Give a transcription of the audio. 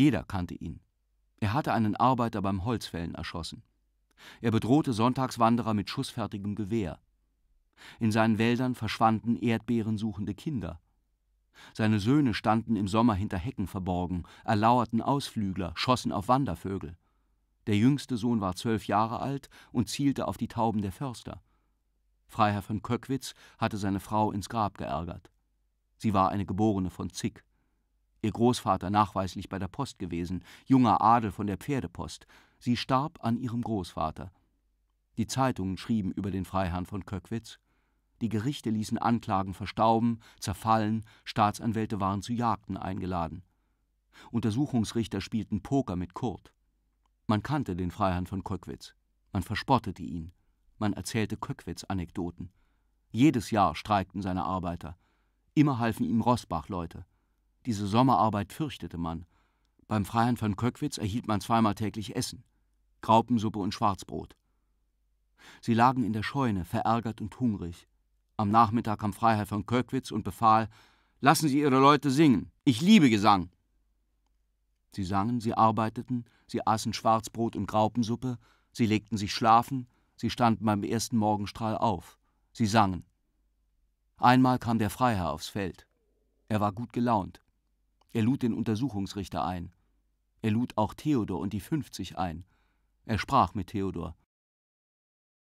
Jeder kannte ihn. Er hatte einen Arbeiter beim Holzfällen erschossen. Er bedrohte Sonntagswanderer mit schussfertigem Gewehr. In seinen Wäldern verschwanden Erdbeeren suchende Kinder. Seine Söhne standen im Sommer hinter Hecken verborgen, erlauerten Ausflügler, schossen auf Wandervögel. Der jüngste Sohn war zwölf Jahre alt und zielte auf die Tauben der Förster. Freiherr von Köckwitz hatte seine Frau ins Grab geärgert. Sie war eine Geborene von Zick. Ihr Großvater nachweislich bei der Post gewesen, junger Adel von der Pferdepost. Sie starb an ihrem Großvater. Die Zeitungen schrieben über den Freiherrn von Köckwitz. Die Gerichte ließen Anklagen verstauben, zerfallen, Staatsanwälte waren zu Jagden eingeladen. Untersuchungsrichter spielten Poker mit Kurt. Man kannte den Freiherrn von Köckwitz. Man verspottete ihn. Man erzählte Köckwitz-Anekdoten. Jedes Jahr streikten seine Arbeiter. Immer halfen ihm Rossbach-Leute. Diese Sommerarbeit fürchtete man. Beim Freiherrn von Köckwitz erhielt man zweimal täglich Essen: Graupensuppe und Schwarzbrot. Sie lagen in der Scheune, verärgert und hungrig. Am Nachmittag kam Freiherr von Köckwitz und befahl: Lassen Sie Ihre Leute singen. Ich liebe Gesang. Sie sangen, sie arbeiteten, sie aßen Schwarzbrot und Graupensuppe, sie legten sich schlafen, sie standen beim ersten Morgenstrahl auf, sie sangen. Einmal kam der Freiherr aufs Feld. Er war gut gelaunt. Er lud den Untersuchungsrichter ein. Er lud auch Theodor und die 50 ein. Er sprach mit Theodor.